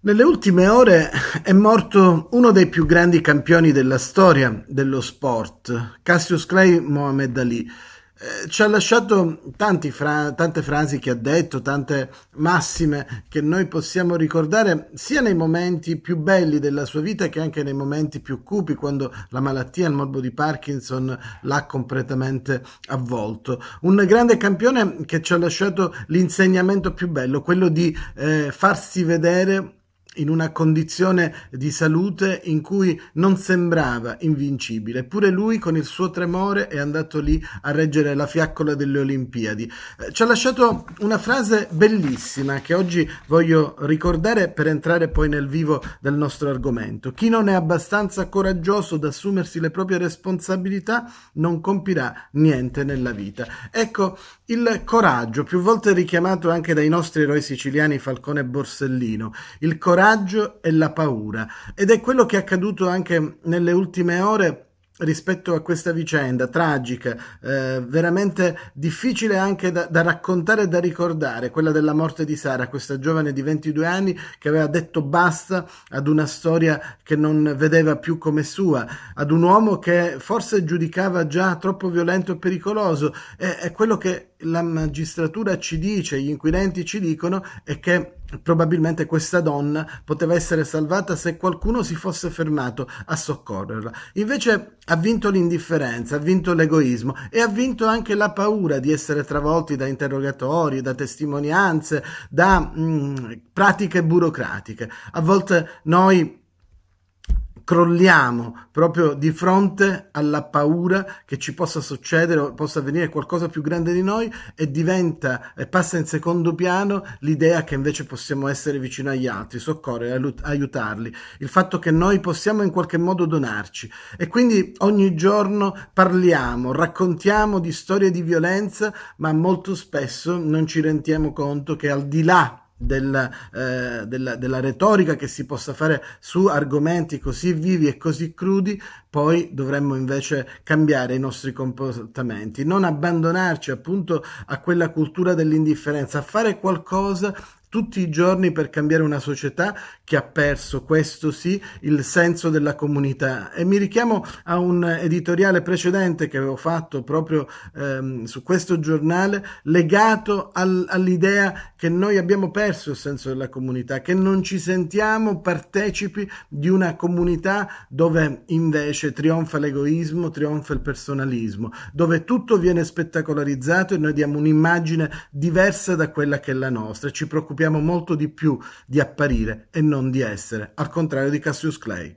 Nelle ultime ore è morto uno dei più grandi campioni della storia dello sport, Cassius Clay Mohamed Ali. Eh, ci ha lasciato fra- tante frasi che ha detto, tante massime che noi possiamo ricordare sia nei momenti più belli della sua vita che anche nei momenti più cupi, quando la malattia, il morbo di Parkinson l'ha completamente avvolto. Un grande campione che ci ha lasciato l'insegnamento più bello, quello di eh, farsi vedere in una condizione di salute in cui non sembrava invincibile. Eppure lui con il suo tremore è andato lì a reggere la fiaccola delle Olimpiadi. Eh, ci ha lasciato una frase bellissima che oggi voglio ricordare per entrare poi nel vivo del nostro argomento. Chi non è abbastanza coraggioso da assumersi le proprie responsabilità non compirà niente nella vita. Ecco, il coraggio, più volte richiamato anche dai nostri eroi siciliani Falcone e Borsellino, il coraggio coraggio e la paura. Ed è quello che è accaduto anche nelle ultime ore rispetto a questa vicenda tragica, eh, veramente difficile anche da, da, raccontare e da ricordare, quella della morte di Sara, questa giovane di 22 anni che aveva detto basta ad una storia che non vedeva più come sua, ad un uomo che forse giudicava già troppo violento e pericoloso. È, è quello che la magistratura ci dice, gli inquirenti ci dicono, è che probabilmente questa donna poteva essere salvata se qualcuno si fosse fermato a soccorrerla. Invece ha vinto l'indifferenza, ha vinto l'egoismo e ha vinto anche la paura di essere travolti da interrogatori, da testimonianze, da mh, mm, pratiche burocratiche. A volte noi crolliamo proprio di fronte alla paura che ci possa succedere o possa avvenire qualcosa più grande di noi e diventa e passa in secondo piano l'idea che invece possiamo essere vicino agli altri, soccorrere, aiutarli, il fatto che noi possiamo in qualche modo donarci e quindi ogni giorno parliamo, raccontiamo di storie di violenza, ma molto spesso non ci rendiamo conto che al di là della, eh, della, della, retorica che si possa fare su argomenti così vivi e così crudi, poi dovremmo invece cambiare i nostri comportamenti, non abbandonarci appunto a quella cultura dell'indifferenza, a fare qualcosa tutti i giorni per cambiare una società che ha perso, questo sì, il senso della comunità. E mi richiamo a un editoriale precedente che avevo fatto proprio ehm, su questo giornale, legato al, all'idea che noi abbiamo perso il senso della comunità, che non ci sentiamo partecipi di una comunità dove invece trionfa l'egoismo, trionfa il personalismo, dove tutto viene spettacolarizzato e noi diamo un'immagine diversa da quella che è la nostra. Ci preoccupiamo preoccupiamo molto di più di apparire e non di essere, al contrario di Cassius Clay.